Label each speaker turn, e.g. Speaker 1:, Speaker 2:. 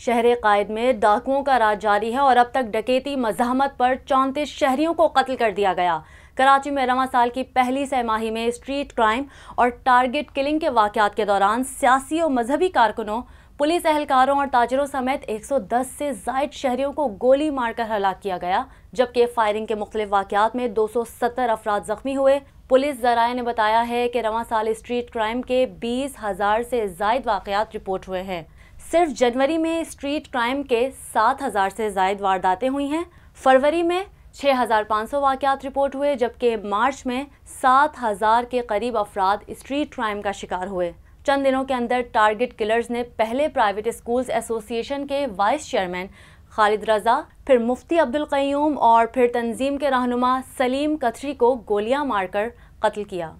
Speaker 1: शहर कायद में डाकुओं का राज जारी है और अब तक डकैती मजामत पर चौंतीस शहरियों को कत्ल कर दिया गया कराची में रवा साल की पहली सहमाही में स्ट्रीट क्राइम और टारगेट किलिंग के वाकत के दौरान सियासी और मजहबी कारकुनों पुलिस अहलकारों और ताजरों समेत 110 से जायद शहरियों को गोली मारकर हलाक किया गया जबकि फायरिंग के मुख्तु वाक़ात में 270 अफराद जख्मी हुए पुलिस जराये ने बताया है कि रवा साल स्ट्रीट क्राइम के बीस हज़ार से जायद वाक़ात रिपोर्ट हुए हैं सिर्फ जनवरी में स्ट्रीट क्राइम के सात हज़ार से जायद वारदातें हुई हैं फरवरी में छः हज़ार पाँच सौ वाक़ात रिपोर्ट हुए जबकि मार्च में सात हज़ार के करीब अफराद स्ट्रीट क्राइम का शिकार हुए चंद दिनों के अंदर टारगेट किलर्स ने पहले प्राइवेट स्कूल्स एसोसिएशन के वाइस चेयरमैन खालिद रज़ा फिर मुफ्ती अब्दुल कयूम और फिर तंजीम के रहनुमा सलीम कथरी को गोलियां मारकर कत्ल किया